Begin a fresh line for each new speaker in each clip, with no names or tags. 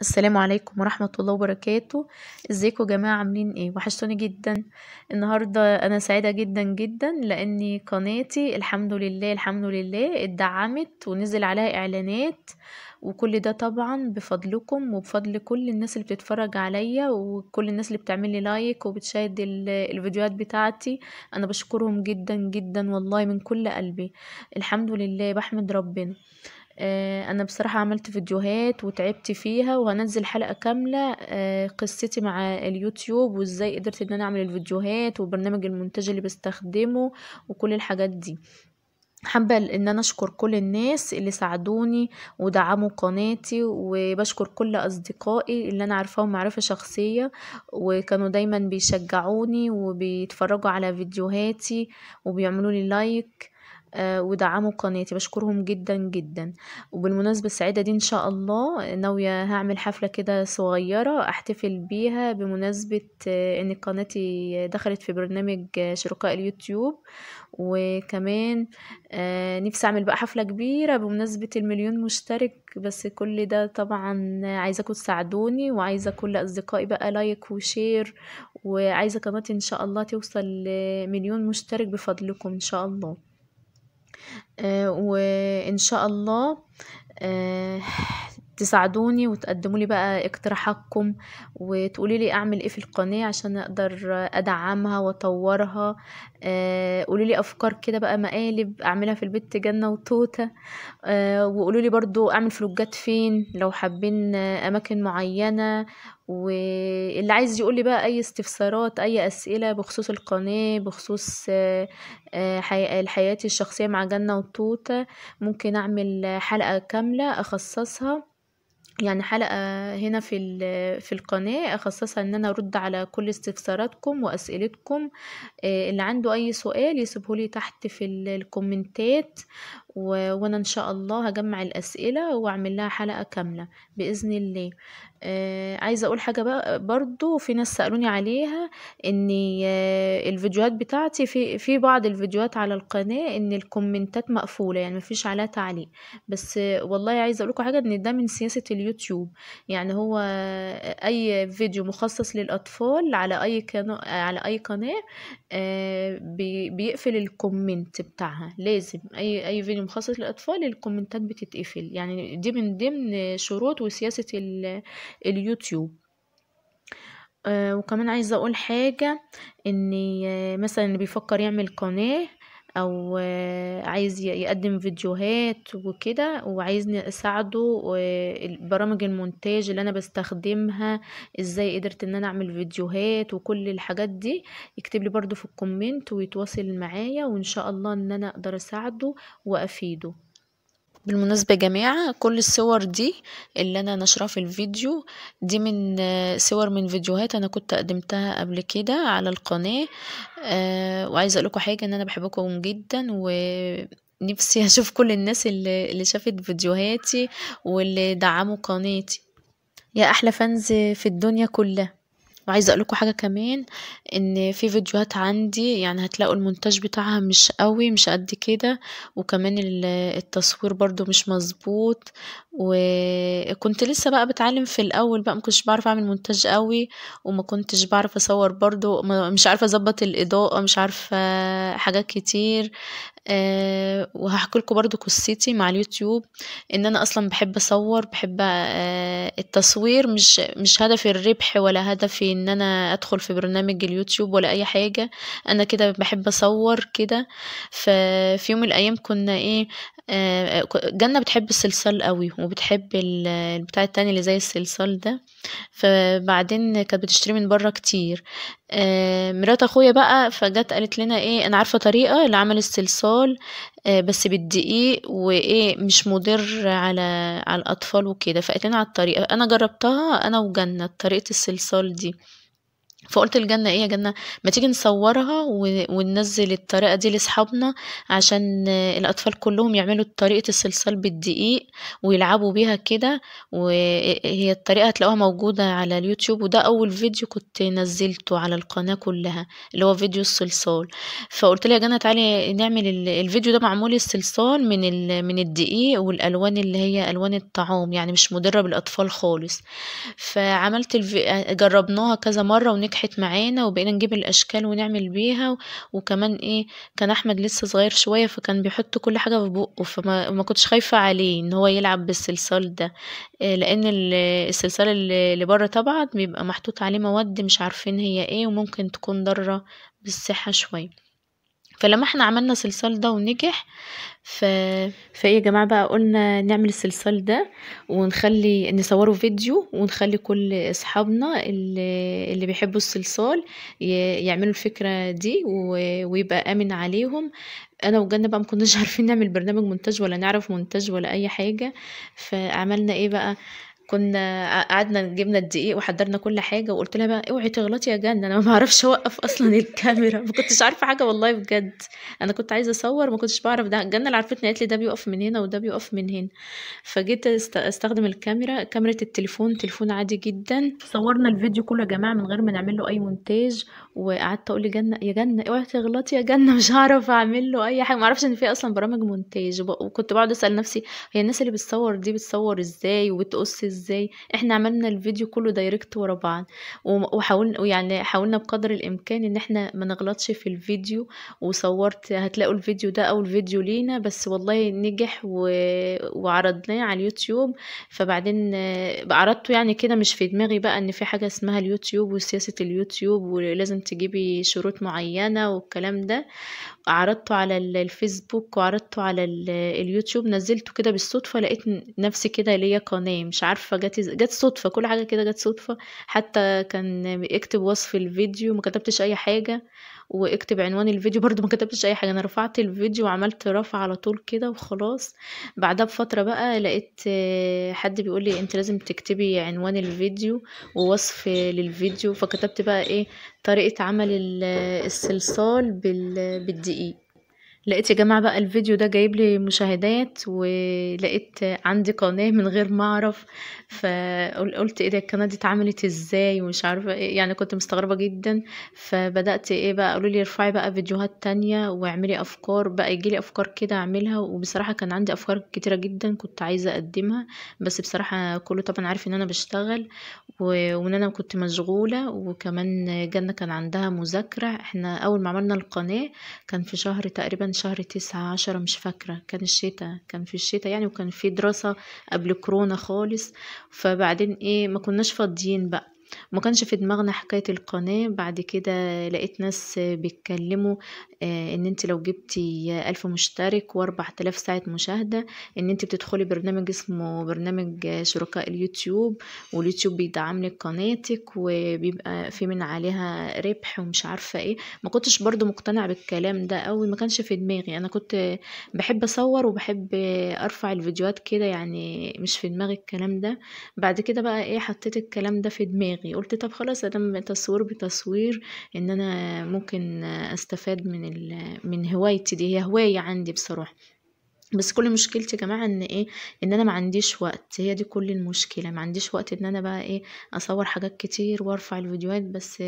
السلام عليكم ورحمة الله وبركاته ازيكم جماعة عاملين ايه وحشتوني جدا النهاردة انا سعيدة جدا جدا لاني قناتي الحمد لله الحمد لله اتدعمت ونزل عليها اعلانات وكل ده طبعا بفضلكم وبفضل كل الناس اللي بتتفرج عليا وكل الناس اللي بتعمل لي لايك وبتشاهد الفيديوهات بتاعتي انا بشكرهم جدا جدا والله من كل قلبي الحمد لله بحمد ربنا آه، انا بصراحة عملت فيديوهات وتعبت فيها وهنزل حلقة كاملة آه، قصتي مع اليوتيوب وازاي قدرت ان انا اعمل الفيديوهات وبرنامج المونتاج اللي بستخدمه وكل الحاجات دي حابة ان انا اشكر كل الناس اللي ساعدوني ودعموا قناتي وبشكر كل اصدقائي اللي انا عارفاهم معرفة شخصية وكانوا دايما بيشجعوني وبيتفرجوا على فيديوهاتي وبيعملوا لي لايك آه، ودعموا قناتي بشكرهم جدا جدا وبالمناسبة السعيدة دي ان شاء الله ناوية هعمل حفلة كده صغيرة احتفل بيها بمناسبة آه، ان قناتي دخلت في برنامج آه، شركاء اليوتيوب وكمان نفسي اعمل بقى حفلة كبيرة بمناسبة المليون مشترك بس كل ده طبعا عايزاكم تساعدوني وعايزة كل اصدقائي بقى لايك وشير وعايزة قناتي ان شاء الله توصل لمليون مشترك بفضلكم ان شاء الله آه، وان شاء الله آه، تساعدوني وتقدموا لي بقى اقتراحاتكم وتقولي لي اعمل ايه في القناة عشان اقدر ادعمها واطورها آه، قولي لي افكار كده بقى مقالب اعملها في البيت جنة وتوتة آه، وقولوا لي برضو اعمل فلوجات فين لو حابين اماكن معينة واللي عايز يقول لي بقى اي استفسارات اي اسئلة بخصوص القناة بخصوص آه، حياتي الشخصية مع جنة وتوتة ممكن اعمل حلقة كاملة اخصصها يعني حلقة هنا في آه، في القناة أخصصها إن أنا أرد على كل استفساراتكم وأسئلتكم آه، اللي عنده أي سؤال يسيبهولي تحت في الكومنتات وانا ان شاء الله هجمع الاسئله واعمل لها حلقه كامله باذن الله آه عايزه اقول حاجه بقى برضو في ناس سالوني عليها ان آه الفيديوهات بتاعتي في في بعض الفيديوهات على القناه ان الكومنتات مقفوله يعني مفيش عليها تعليق بس آه والله عايزه اقول لكم حاجه ان ده من سياسه اليوتيوب يعني هو اي فيديو مخصص للاطفال على اي قناه على اي قناه آه، بيقفل الكومنت بتاعها لازم اي اي فيديو مخصص للأطفال الكومنتات بتتقفل يعني دي من ضمن شروط وسياسة اليوتيوب آه، وكمان عايزة أقول حاجة إن مثلا اللي بيفكر يعمل قناة او عايز يقدم فيديوهات وكده وعايزني اساعده برامج المونتاج اللي انا بستخدمها ازاي قدرت ان انا اعمل فيديوهات وكل الحاجات دي يكتب لي برضو في الكومنت ويتواصل معايا وان شاء الله ان انا اقدر اساعده وافيده بالمناسبة يا جماعة كل الصور دي اللي أنا نشرها في الفيديو دي من صور من فيديوهات أنا كنت قدمتها قبل كده على القناة آه اقول لكم حاجة أن أنا بحبكم جدا و نفسي أشوف كل الناس اللي, اللي شافت فيديوهاتي واللي دعموا قناتي يا أحلى فانز في الدنيا كلها وعايزه اقول لكم حاجه كمان ان في فيديوهات عندي يعني هتلاقوا المونتاج بتاعها مش قوي مش قد كده وكمان التصوير برضو مش مظبوط وكنت لسه بقى بتعلم في الاول بقى ما كنتش بعرف اعمل مونتاج قوي وما كنتش بعرف اصور برضو مش عارفه اظبط الاضاءه مش عارفه حاجات كتير آه، وهحكي لكم برضو قصتي مع اليوتيوب ان انا اصلا بحب اصور بحب آه، التصوير مش مش هدف الربح ولا هدفي ان انا ادخل في برنامج اليوتيوب ولا اي حاجه انا كده بحب اصور كده ففي يوم من الايام كنا ايه آه، جنة بتحب الصلصال قوي وبتحب البتاع التاني اللي زي الصلصال ده فبعدين كانت بتشتري من بره كتير آه، مرات اخويا بقى فجت قالت لنا ايه انا عارفه طريقه لعمل الصلصال آه، بس بالدقيق وايه مش مضر على على الاطفال وكده فقالت لنا على الطريقه انا جربتها انا وجنة طريقه الصلصال دي فقلت الجنة ايه يا جنة ما تيجي نصورها وننزل الطريقة دي لاصحابنا عشان الاطفال كلهم يعملوا طريقة الصلصال بالدقيق ويلعبوا بيها كده وهي الطريقة هتلاقوها موجودة على اليوتيوب وده اول فيديو كنت نزلته على القناة كلها اللي هو فيديو الصلصال فقلت لها يا جنة تعالي نعمل الفيديو ده معمول الصلصال من من الدقيق والالوان اللي هي الوان الطعام يعني مش مضرة بالاطفال خالص فعملت الفي... جربناها كذا مرة ونك فتحت معانا وبقينا نجيب الاشكال ونعمل بيها وكمان ايه كان احمد لسه صغير شويه فكان بيحط كل حاجه في بقه فما كنتش خايفه عليه ان هو يلعب بالسلسال ده آه، لان السلسال اللي بره طبعا بيبقى محطوط عليه مواد مش عارفين هي ايه وممكن تكون ضاره بالصحه شويه فلما احنا عملنا الصلصال ده ونجح ف... فايه يا جماعه بقى قلنا نعمل الصلصال ده ونخلي نصوره فيديو ونخلي كل اصحابنا اللي, اللي بيحبوا الصلصال يعملوا الفكره دي و... ويبقى امن عليهم انا وجنة بقى ما كناش عارفين نعمل برنامج مونتاج ولا نعرف مونتاج ولا اي حاجه فعملنا ايه بقى كنا قعدنا جبنا الدقيق وحضرنا كل حاجه وقلت لها بقى اوعي تغلطي يا جنة انا ما بعرفش اوقف اصلا الكاميرا ما كنتش عارفه حاجه والله بجد انا كنت عايزه اصور ما كنتش بعرف ده جنة اللي عرفتني قالت لي ده بيقف من هنا وده بيقف من هنا فجيت استخدم الكاميرا كاميرا التليفون تليفون عادي جدا صورنا الفيديو كله يا جماعه من غير ما نعمل له اي مونتاج وقعدت اقول لجنة يا جنة اوعي تغلطي يا جنة مش هعرف اعمل له اي حاجه ما اعرفش ان في اصلا برامج مونتاج وكنت بقعد اسال نفسي هي الناس اللي بتصور دي بتصور ازاي وبتقص ازاي ازاي احنا عملنا الفيديو كله دايركت ورا بعض وحاولنا يعني حاولنا بقدر الامكان ان احنا ما نغلطش في الفيديو وصورت هتلاقوا الفيديو ده اول فيديو لينا بس والله نجح و... وعرضناه على اليوتيوب فبعدين عرضته يعني كده مش في دماغي بقى ان في حاجه اسمها اليوتيوب وسياسه اليوتيوب ولازم تجيبي شروط معينه والكلام ده عرضته على الفيسبوك وعرضته على اليوتيوب نزلته كده بالصدفه لقيت نفسي كده ليا قناه مش عارفه صدفه جت جت صدفه كل حاجه كده جت صدفه حتى كان اكتب وصف الفيديو ما كتبتش اي حاجه واكتب عنوان الفيديو برضو ما كتبتش اي حاجه انا رفعت الفيديو وعملت رفع على طول كده وخلاص بعدها بفتره بقى لقيت آه، حد بيقول لي انت لازم تكتبي عنوان الفيديو ووصف للفيديو فكتبت بقى ايه طريقه عمل الصلصال بالدقيق لقيت يا جماعة بقى الفيديو ده جايب لي مشاهدات ولقيت عندي قناة من غير ما اعرف فقلت ايه ده القناة دي اتعملت ازاي ومش عارفة إيه يعني كنت مستغربة جدا فبدأت ايه بقى قالوا لي ارفعي بقى فيديوهات تانية واعملي افكار بقى يجيلي افكار كده اعملها وبصراحة كان عندي افكار كتيرة جدا كنت عايزة اقدمها بس بصراحة كله طبعا عارف ان انا بشتغل وان انا كنت مشغولة وكمان جنة كان عندها مذاكرة احنا اول ما عملنا القناة كان في شهر تقريبا شهر تسعة عشرة مش فاكرة كان الشتاء كان في الشتاء يعني وكان في دراسة قبل كورونا خالص فبعدين ايه ما كناش فاضيين بقى ما كانش في دماغنا حكاية القناة بعد كده لقيت ناس بيتكلموا آه، ان انت لو جبتي الف مشترك واربع تلاف ساعة مشاهدة ان انت بتدخلي برنامج اسمه برنامج شركاء اليوتيوب واليوتيوب بيدعم لك قناتك وبيبقى في من عليها ربح ومش عارفة ايه ما كنتش برضو مقتنع بالكلام ده قوي ما كانش في دماغي انا كنت بحب اصور وبحب ارفع الفيديوهات كده يعني مش في دماغي الكلام ده بعد كده بقى ايه حطيت الكلام ده في دماغي دماغي قلت طب خلاص ادم تصوير بتصوير ان انا ممكن استفاد من من هوايتي دي هي هوايه عندي بصراحه بس كل مشكلتي يا جماعه ان ايه ان انا ما عنديش وقت هي دي كل المشكله ما عنديش وقت ان انا بقى ايه اصور حاجات كتير وارفع الفيديوهات بس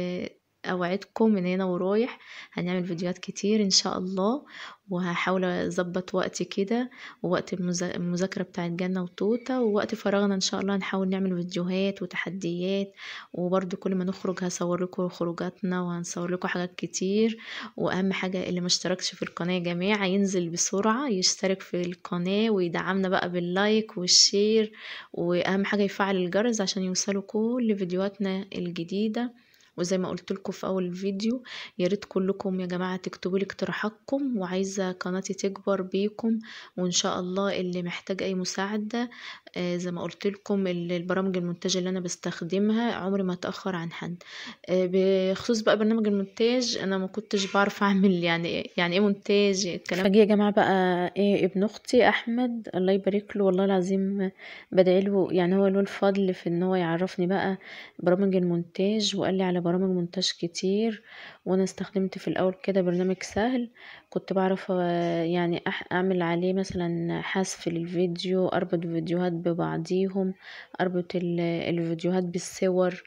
اوعدكم من هنا ورايح هنعمل فيديوهات كتير ان شاء الله وهحاول اظبط وقت كده ووقت المذاكره بتاع جنه وتوته ووقت فراغنا ان شاء الله هنحاول نعمل فيديوهات وتحديات وبرده كل ما نخرج هصور لكم خروجاتنا وهنصور لكم حاجات كتير واهم حاجه اللي ما اشتركش في القناه يا جماعه ينزل بسرعه يشترك في القناه ويدعمنا بقى باللايك والشير واهم حاجه يفعل الجرس عشان يوصلوا كل فيديوهاتنا الجديده وزي ما قلت لكم في اول الفيديو يا ريت كلكم يا جماعه تكتبوا لي اقتراحاتكم وعايزه قناتي تكبر بيكم وان شاء الله اللي محتاج اي مساعده آه زي ما قلت لكم البرامج المونتاج اللي انا بستخدمها عمري ما اتاخر عن حد آه بخصوص بقى برنامج المونتاج انا ما كنتش بعرف اعمل يعني إيه، يعني ايه مونتاج الكلام يا جماعه بقى ايه ابن اختي احمد الله يبارك له والله العظيم بدعي له يعني هو له الفضل في ان هو يعرفني بقى برامج المونتاج وقال لي على برامج مونتاج كتير وانا استخدمت في الاول كده برنامج سهل كنت بعرف آه، يعني اعمل عليه مثلا حذف للفيديو اربط فيديوهات ببعضيهم اربط الفيديوهات بالصور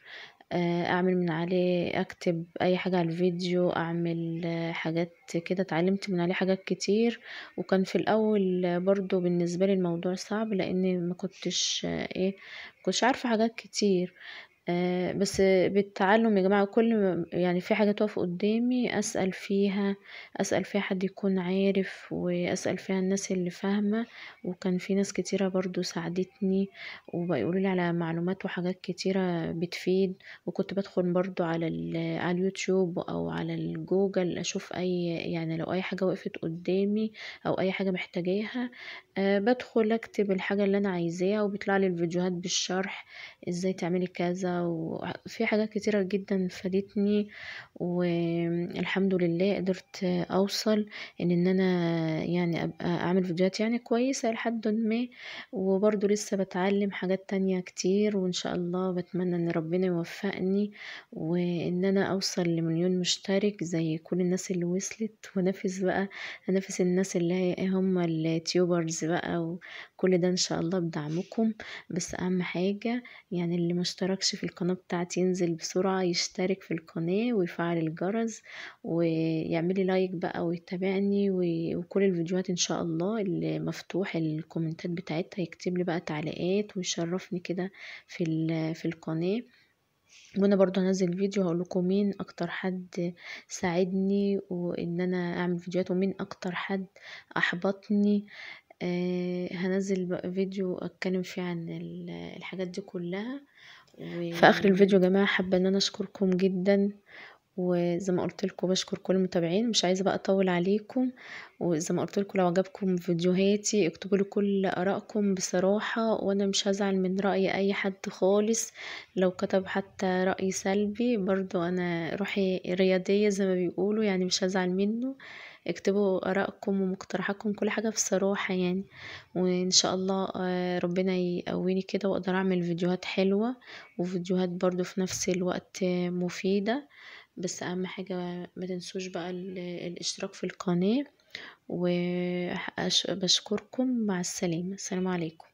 آه، اعمل من عليه اكتب اي حاجة على الفيديو اعمل آه، حاجات كده اتعلمت من عليه حاجات كتير وكان في الاول برضو بالنسبة لي الموضوع صعب لان ما كنتش ايه كنتش عارفة حاجات كتير آه، بس بالتعلم يا جماعة كل ما يعني في حاجة تقف قدامي أسأل فيها أسأل فيها حد يكون عارف وأسأل فيها الناس اللي فاهمة وكان في ناس كتيرة برضو ساعدتني وبيقولولي على معلومات وحاجات كتيرة بتفيد وكنت بدخل برضو على, على اليوتيوب أو على الجوجل أشوف أي يعني لو أي حاجة وقفت قدامي أو أي حاجة محتاجاها آه، بدخل أكتب الحاجة اللي أنا عايزاها وبيطلع لي الفيديوهات بالشرح إزاي تعملي كذا وفي حاجات كتيرة جدا فادتني والحمد لله قدرت اوصل ان ان انا يعني ابقى اعمل فيديوهات يعني كويسة لحد ما وبرضو لسه بتعلم حاجات تانية كتير وان شاء الله بتمنى ان ربنا يوفقني وان انا اوصل لمليون مشترك زي كل الناس اللي وصلت ونفس بقى نفس الناس اللي هم التيوبرز بقى وكل ده ان شاء الله بدعمكم بس اهم حاجة يعني اللي مشتركش في في القناة بتاعتي ينزل بسرعة يشترك في القناة ويفعل الجرس ويعملي لايك بقى ويتابعني وكل الفيديوهات ان شاء الله اللي مفتوح الكومنتات بتاعتها يكتب لي بقى تعليقات ويشرفني كده في, في القناة وانا برضو هنزل فيديو هقول لكم مين اكتر حد ساعدني وان انا اعمل فيديوهات ومين اكتر حد احبطني آه هنزل فيديو اتكلم فيه عن الحاجات دي كلها في اخر الفيديو يا جماعه حابه ان انا اشكركم جدا وزي ما قلت لكم بشكر كل المتابعين مش عايزه بقى اطول عليكم وزي ما قلت لكم لو عجبكم فيديوهاتي اكتبوا لي كل ارائكم بصراحه وانا مش هزعل من راي اي حد خالص لو كتب حتى راي سلبي برضو انا روحي رياضيه زي ما بيقولوا يعني مش هزعل منه اكتبوا آرائكم ومقترحاتكم كل حاجة بصراحة يعني وإن شاء الله آه، ربنا يقويني كده وأقدر أعمل فيديوهات حلوة وفيديوهات برضو في نفس الوقت مفيدة بس أهم حاجة ما تنسوش بقى الاشتراك في القناة وبشكركم مع السلامة السلام عليكم